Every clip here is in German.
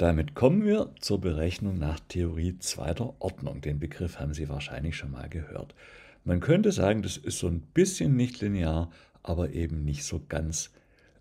Damit kommen wir zur Berechnung nach Theorie zweiter Ordnung. Den Begriff haben Sie wahrscheinlich schon mal gehört. Man könnte sagen, das ist so ein bisschen nicht linear, aber eben nicht so ganz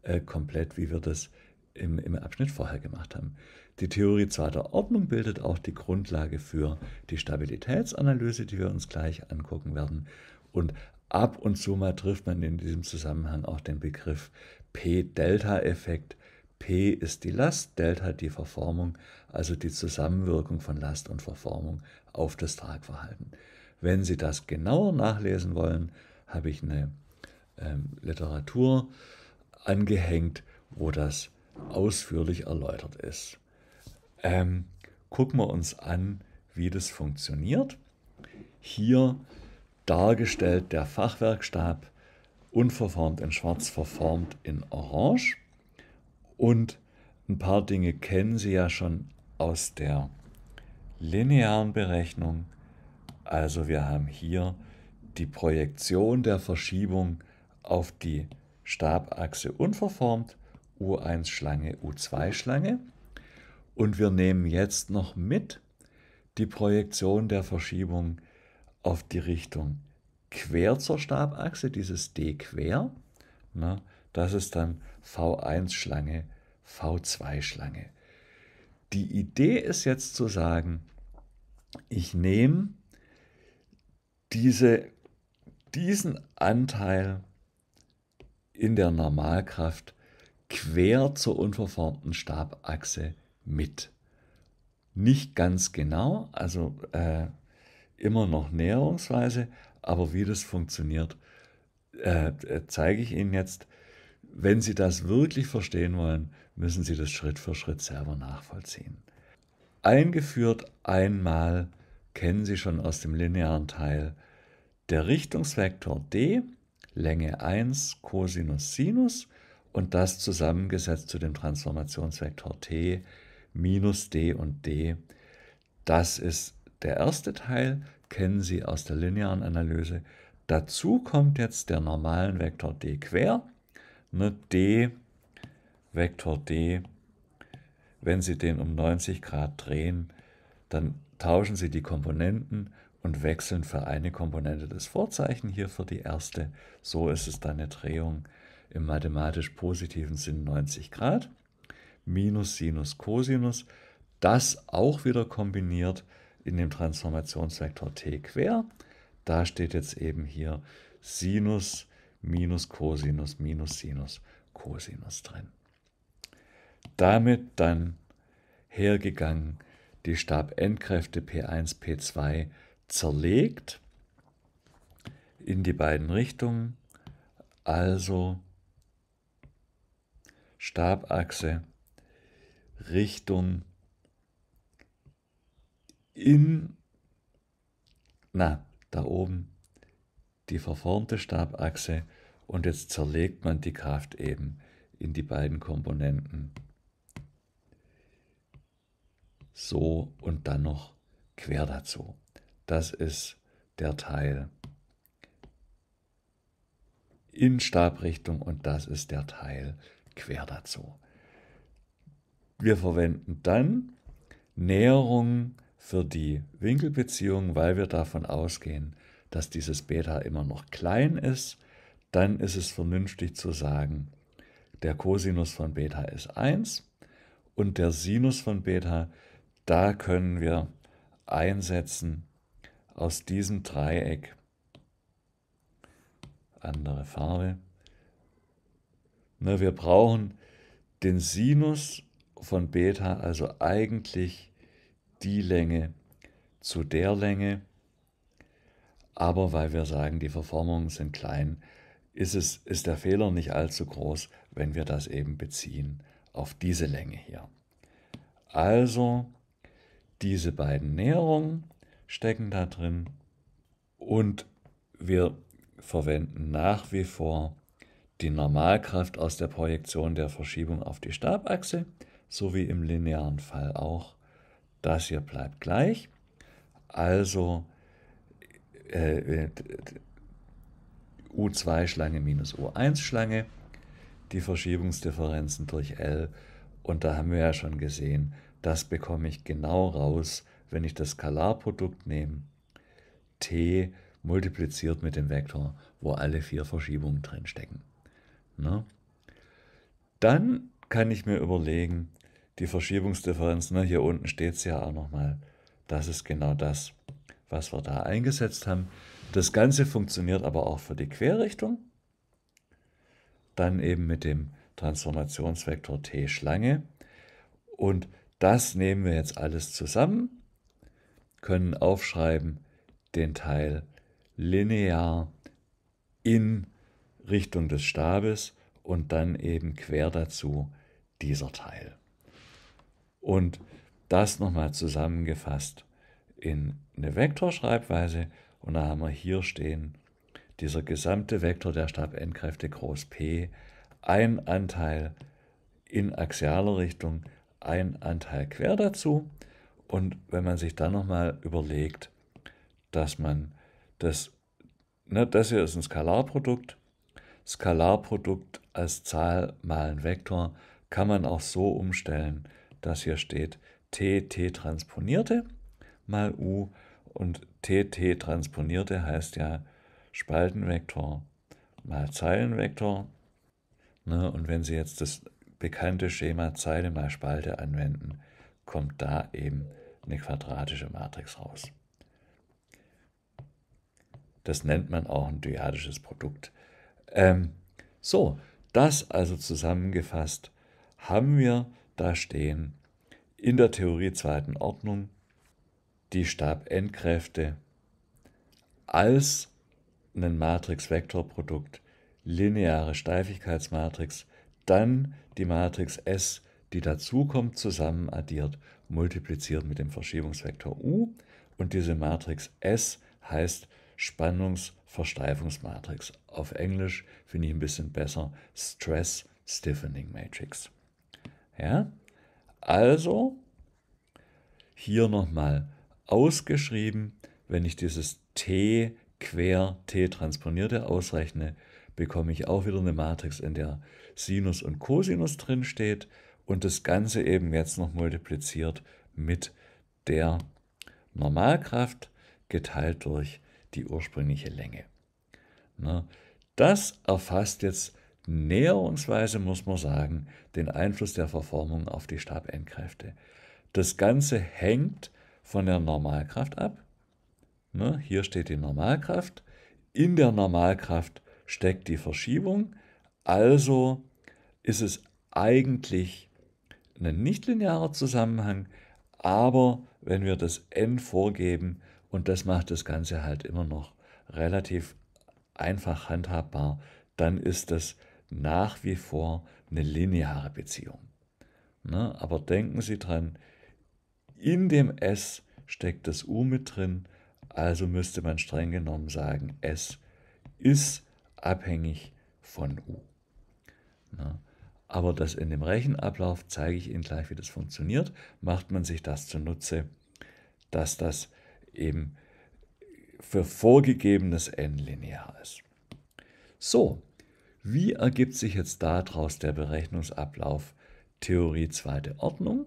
äh, komplett, wie wir das im, im Abschnitt vorher gemacht haben. Die Theorie zweiter Ordnung bildet auch die Grundlage für die Stabilitätsanalyse, die wir uns gleich angucken werden. Und ab und zu mal trifft man in diesem Zusammenhang auch den Begriff P-Delta-Effekt P ist die Last, Delta die Verformung, also die Zusammenwirkung von Last und Verformung auf das Tragverhalten. Wenn Sie das genauer nachlesen wollen, habe ich eine ähm, Literatur angehängt, wo das ausführlich erläutert ist. Ähm, gucken wir uns an, wie das funktioniert. Hier dargestellt der Fachwerkstab, unverformt in schwarz, verformt in orange. Und ein paar Dinge kennen Sie ja schon aus der linearen Berechnung. Also wir haben hier die Projektion der Verschiebung auf die Stabachse unverformt, U1 Schlange, U2 Schlange. Und wir nehmen jetzt noch mit die Projektion der Verschiebung auf die Richtung quer zur Stabachse, dieses D quer. Ne? Das ist dann V1-Schlange, V2-Schlange. Die Idee ist jetzt zu sagen, ich nehme diese, diesen Anteil in der Normalkraft quer zur unverformten Stabachse mit. Nicht ganz genau, also äh, immer noch näherungsweise, aber wie das funktioniert, äh, äh zeige ich Ihnen jetzt wenn Sie das wirklich verstehen wollen, müssen Sie das Schritt für Schritt selber nachvollziehen. Eingeführt einmal kennen Sie schon aus dem linearen Teil der Richtungsvektor d, Länge 1, Cosinus, Sinus und das zusammengesetzt zu dem Transformationsvektor t, minus d und d. Das ist der erste Teil, kennen Sie aus der linearen Analyse. Dazu kommt jetzt der normalen Vektor d quer ne, d, Vektor d, wenn Sie den um 90 Grad drehen, dann tauschen Sie die Komponenten und wechseln für eine Komponente das Vorzeichen hier für die erste. So ist es dann eine Drehung im mathematisch positiven Sinn 90 Grad. Minus, Sinus, Cosinus. Das auch wieder kombiniert in dem Transformationsvektor t quer. Da steht jetzt eben hier Sinus Cosinus. Minus Cosinus minus Sinus Cosinus drin. Damit dann hergegangen, die Stabendkräfte P1, P2 zerlegt in die beiden Richtungen, also Stabachse Richtung in, na, da oben die verformte Stabachse und jetzt zerlegt man die Kraft eben in die beiden Komponenten. So und dann noch quer dazu. Das ist der Teil in Stabrichtung und das ist der Teil quer dazu. Wir verwenden dann Näherungen für die Winkelbeziehung, weil wir davon ausgehen, dass dieses Beta immer noch klein ist, dann ist es vernünftig zu sagen, der Cosinus von Beta ist 1 und der Sinus von Beta, da können wir einsetzen aus diesem Dreieck, andere Farbe. Ne, wir brauchen den Sinus von Beta, also eigentlich die Länge zu der Länge, aber weil wir sagen, die Verformungen sind klein, ist, es, ist der Fehler nicht allzu groß, wenn wir das eben beziehen auf diese Länge hier. Also diese beiden Näherungen stecken da drin und wir verwenden nach wie vor die Normalkraft aus der Projektion der Verschiebung auf die Stabachse, so wie im linearen Fall auch. Das hier bleibt gleich. Also äh, äh U2-Schlange minus U1-Schlange, die Verschiebungsdifferenzen durch L. Und da haben wir ja schon gesehen, das bekomme ich genau raus, wenn ich das Skalarprodukt nehme, t multipliziert mit dem Vektor, wo alle vier Verschiebungen drin stecken. Ne? Dann kann ich mir überlegen, die Verschiebungsdifferenz, ne, hier unten steht es ja auch nochmal, das ist genau das, was wir da eingesetzt haben. Das Ganze funktioniert aber auch für die Querrichtung. Dann eben mit dem Transformationsvektor T-Schlange. Und das nehmen wir jetzt alles zusammen, können aufschreiben den Teil linear in Richtung des Stabes und dann eben quer dazu dieser Teil. Und das nochmal zusammengefasst in eine Vektorschreibweise und dann haben wir hier stehen, dieser gesamte Vektor der Stabendkräfte groß P, ein Anteil in axialer Richtung, ein Anteil quer dazu. Und wenn man sich dann nochmal überlegt, dass man das, ne, das hier ist ein Skalarprodukt, Skalarprodukt als Zahl mal ein Vektor, kann man auch so umstellen, dass hier steht t, t transponierte mal U und TT transponierte heißt ja Spaltenvektor mal Zeilenvektor. Ne? Und wenn Sie jetzt das bekannte Schema Zeile mal Spalte anwenden, kommt da eben eine quadratische Matrix raus. Das nennt man auch ein dyadisches Produkt. Ähm, so, das also zusammengefasst haben wir da stehen in der Theorie zweiten Ordnung die Stabendkräfte als ein Matrix-Vektorprodukt, lineare Steifigkeitsmatrix, dann die Matrix S, die dazukommt, zusammen addiert, multipliziert mit dem Verschiebungsvektor U und diese Matrix S heißt Spannungsversteifungsmatrix. Auf Englisch finde ich ein bisschen besser Stress Stiffening Matrix. Ja? Also hier nochmal ausgeschrieben. Wenn ich dieses T quer T transponierte ausrechne, bekomme ich auch wieder eine Matrix, in der Sinus und Cosinus drin und das Ganze eben jetzt noch multipliziert mit der Normalkraft geteilt durch die ursprüngliche Länge. Na, das erfasst jetzt näherungsweise, muss man sagen, den Einfluss der Verformung auf die Stabendkräfte. Das Ganze hängt von der Normalkraft ab. Ne? Hier steht die Normalkraft. In der Normalkraft steckt die Verschiebung. Also ist es eigentlich ein nichtlinearer Zusammenhang, aber wenn wir das n vorgeben, und das macht das Ganze halt immer noch relativ einfach handhabbar, dann ist das nach wie vor eine lineare Beziehung. Ne? Aber denken Sie dran, in dem S steckt das U mit drin, also müsste man streng genommen sagen, S ist abhängig von U. Na, aber das in dem Rechenablauf zeige ich Ihnen gleich, wie das funktioniert, macht man sich das zunutze, dass das eben für vorgegebenes n linear ist. So, wie ergibt sich jetzt daraus der Berechnungsablauf Theorie zweite Ordnung?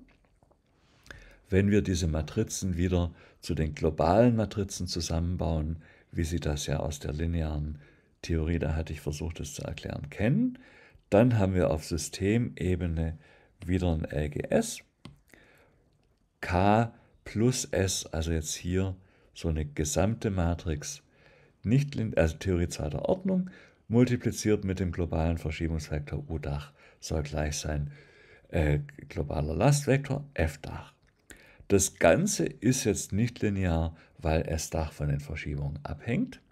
wenn wir diese Matrizen wieder zu den globalen Matrizen zusammenbauen, wie Sie das ja aus der linearen Theorie, da hatte ich versucht, das zu erklären, kennen, dann haben wir auf Systemebene wieder ein LGS. K plus S, also jetzt hier so eine gesamte Matrix, nicht, also Theorie zweiter Ordnung, multipliziert mit dem globalen Verschiebungsvektor U-Dach soll gleich sein äh, globaler Lastvektor F-Dach. Das Ganze ist jetzt nicht linear, weil es Dach von den Verschiebungen abhängt.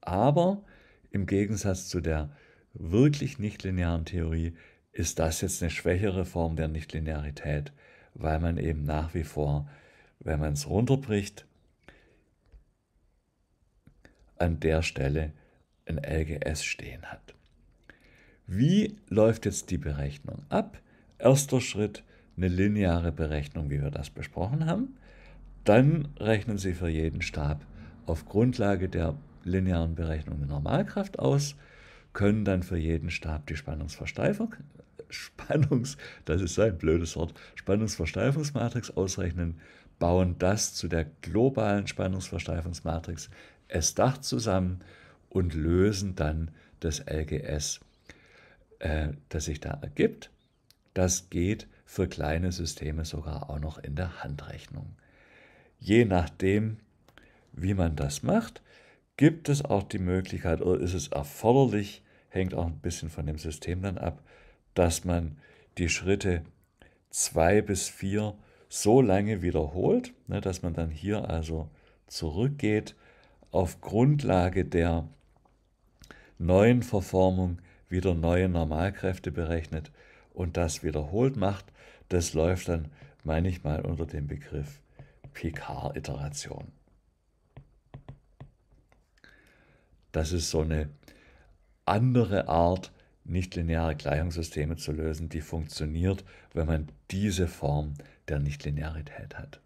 Aber im Gegensatz zu der wirklich nichtlinearen Theorie ist das jetzt eine schwächere Form der Nichtlinearität, weil man eben nach wie vor, wenn man es runterbricht, an der Stelle ein LGS stehen hat. Wie läuft jetzt die Berechnung ab? Erster Schritt, eine lineare Berechnung, wie wir das besprochen haben. Dann rechnen Sie für jeden Stab auf Grundlage der linearen Berechnung eine Normalkraft aus, können dann für jeden Stab die Spannungsversteifung, Spannungs, das ist ein blödes Wort, Spannungsversteifungsmatrix ausrechnen, bauen das zu der globalen Spannungsversteifungsmatrix S-Dach zusammen und lösen dann das LGS, äh, das sich da ergibt. Das geht für kleine Systeme sogar auch noch in der Handrechnung. Je nachdem, wie man das macht, gibt es auch die Möglichkeit oder ist es erforderlich, hängt auch ein bisschen von dem System dann ab, dass man die Schritte 2 bis 4 so lange wiederholt, ne, dass man dann hier also zurückgeht auf Grundlage der neuen Verformung wieder neue Normalkräfte berechnet, und das wiederholt macht, das läuft dann meine ich mal, unter dem Begriff Picard-Iteration. Das ist so eine andere Art, nichtlineare Gleichungssysteme zu lösen, die funktioniert, wenn man diese Form der Nichtlinearität hat.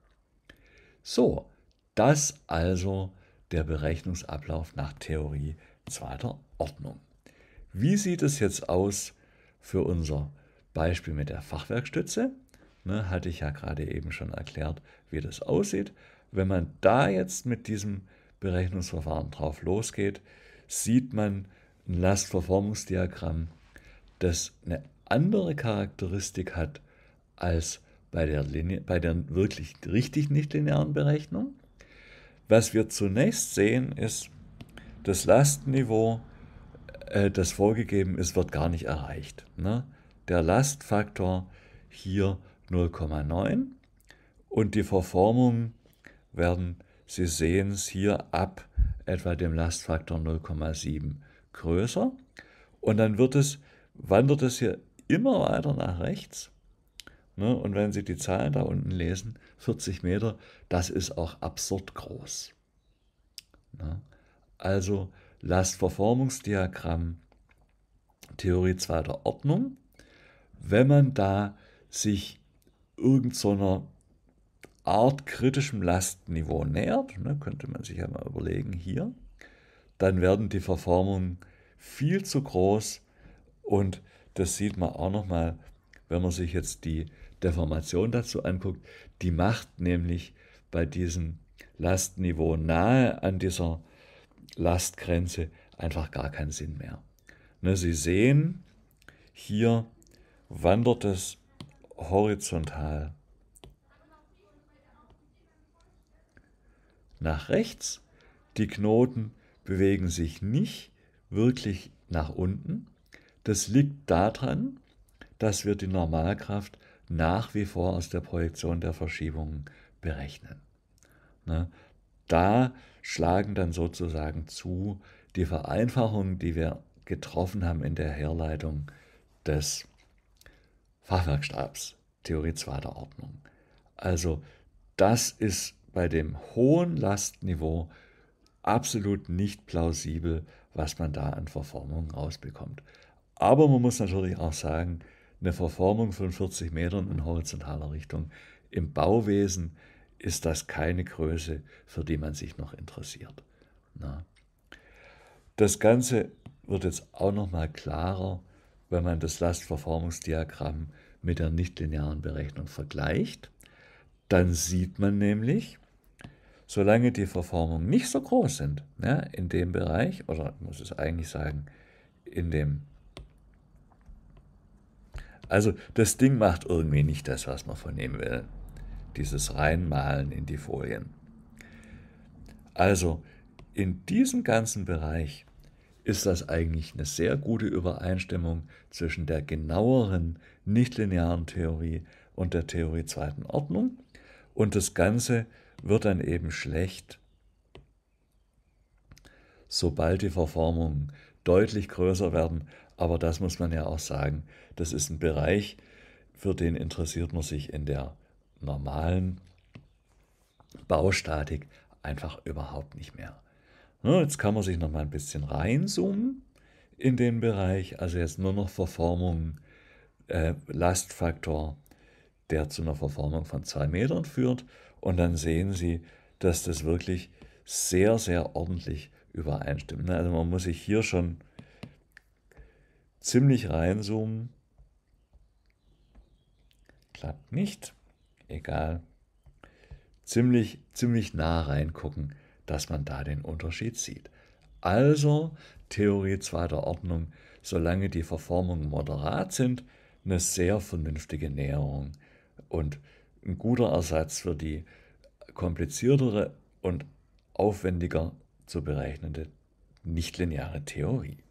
So, das also der Berechnungsablauf nach Theorie zweiter Ordnung. Wie sieht es jetzt aus für unser Beispiel mit der Fachwerkstütze, ne, hatte ich ja gerade eben schon erklärt, wie das aussieht. Wenn man da jetzt mit diesem Berechnungsverfahren drauf losgeht, sieht man ein Lastverformungsdiagramm, das eine andere Charakteristik hat als bei der, Linie, bei der wirklich richtig nichtlinearen Berechnung. Was wir zunächst sehen, ist, das Lastniveau, äh, das vorgegeben ist, wird gar nicht erreicht. Ne? der Lastfaktor hier 0,9 und die Verformung werden, Sie sehen es hier, ab etwa dem Lastfaktor 0,7 größer. Und dann wird es, wandert es hier immer weiter nach rechts. Ne? Und wenn Sie die Zahlen da unten lesen, 40 Meter, das ist auch absurd groß. Ne? Also Lastverformungsdiagramm Theorie zweiter Ordnung wenn man da sich irgendeiner so Art kritischem Lastniveau nähert, ne, könnte man sich ja mal überlegen hier, dann werden die Verformungen viel zu groß und das sieht man auch nochmal, wenn man sich jetzt die Deformation dazu anguckt, die macht nämlich bei diesem Lastniveau nahe an dieser Lastgrenze einfach gar keinen Sinn mehr. Ne, Sie sehen hier wandert es horizontal. Nach rechts, die Knoten bewegen sich nicht wirklich nach unten. Das liegt daran, dass wir die Normalkraft nach wie vor aus der Projektion der Verschiebungen berechnen. Ne? Da schlagen dann sozusagen zu die Vereinfachungen, die wir getroffen haben in der Herleitung des Fachwerkstabs, Theorie zweiter Ordnung. Also das ist bei dem hohen Lastniveau absolut nicht plausibel, was man da an Verformung rausbekommt. Aber man muss natürlich auch sagen, eine Verformung von 40 Metern in horizontaler Richtung im Bauwesen ist das keine Größe, für die man sich noch interessiert. Na. Das Ganze wird jetzt auch noch mal klarer wenn man das Lastverformungsdiagramm mit der nichtlinearen Berechnung vergleicht. Dann sieht man nämlich, solange die Verformungen nicht so groß sind, ja, in dem Bereich, oder ich muss es eigentlich sagen, in dem also das Ding macht irgendwie nicht das, was man von ihm will. Dieses Reinmalen in die Folien. Also in diesem ganzen Bereich ist das eigentlich eine sehr gute Übereinstimmung zwischen der genaueren nichtlinearen Theorie und der Theorie zweiten Ordnung. Und das Ganze wird dann eben schlecht, sobald die Verformungen deutlich größer werden. Aber das muss man ja auch sagen, das ist ein Bereich, für den interessiert man sich in der normalen Baustatik einfach überhaupt nicht mehr. Ne, jetzt kann man sich noch mal ein bisschen reinzoomen in den Bereich, also jetzt nur noch Verformung, äh, Lastfaktor, der zu einer Verformung von zwei Metern führt. Und dann sehen Sie, dass das wirklich sehr, sehr ordentlich übereinstimmt. Ne, also man muss sich hier schon ziemlich reinzoomen. Klappt nicht. Egal. Ziemlich, ziemlich nah reingucken dass man da den Unterschied sieht. Also Theorie zweiter Ordnung, solange die Verformungen moderat sind, eine sehr vernünftige Näherung und ein guter Ersatz für die kompliziertere und aufwendiger zu berechnende nichtlineare Theorie.